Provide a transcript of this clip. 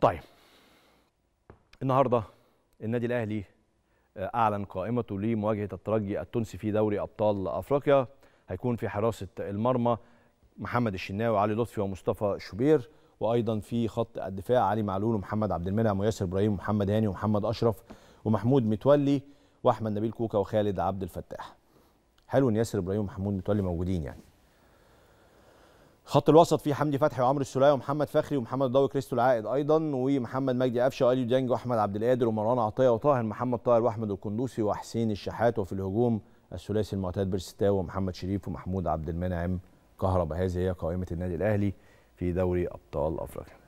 طيب النهارده النادي الاهلي آه، اعلن قائمته لمواجهه الترجي التونسي في دوري ابطال افريقيا هيكون في حراسه المرمى محمد الشناوي وعلي لطفي ومصطفى شوبير وايضا في خط الدفاع علي معلول ومحمد عبد المنعم وياسر ابراهيم ومحمد هاني ومحمد اشرف ومحمود متولي واحمد نبيل كوكا وخالد عبد الفتاح حلو ان ياسر ابراهيم ومحمود متولي موجودين يعني خط الوسط فيه حمدي فتحي وعمرو السلاي ومحمد فخري ومحمد الضوي كريستو العائد ايضا ومحمد مجدي قفشه واليو ديانج واحمد عبد القادر ومروان عطيه وطاهر محمد طاهر واحمد القندوسي وحسين الشحات وفي الهجوم الثلاثي المعتاد برستاو ومحمد شريف ومحمود عبد المنعم كهربا هذه هي قائمه النادي الاهلي في دوري ابطال افريقيا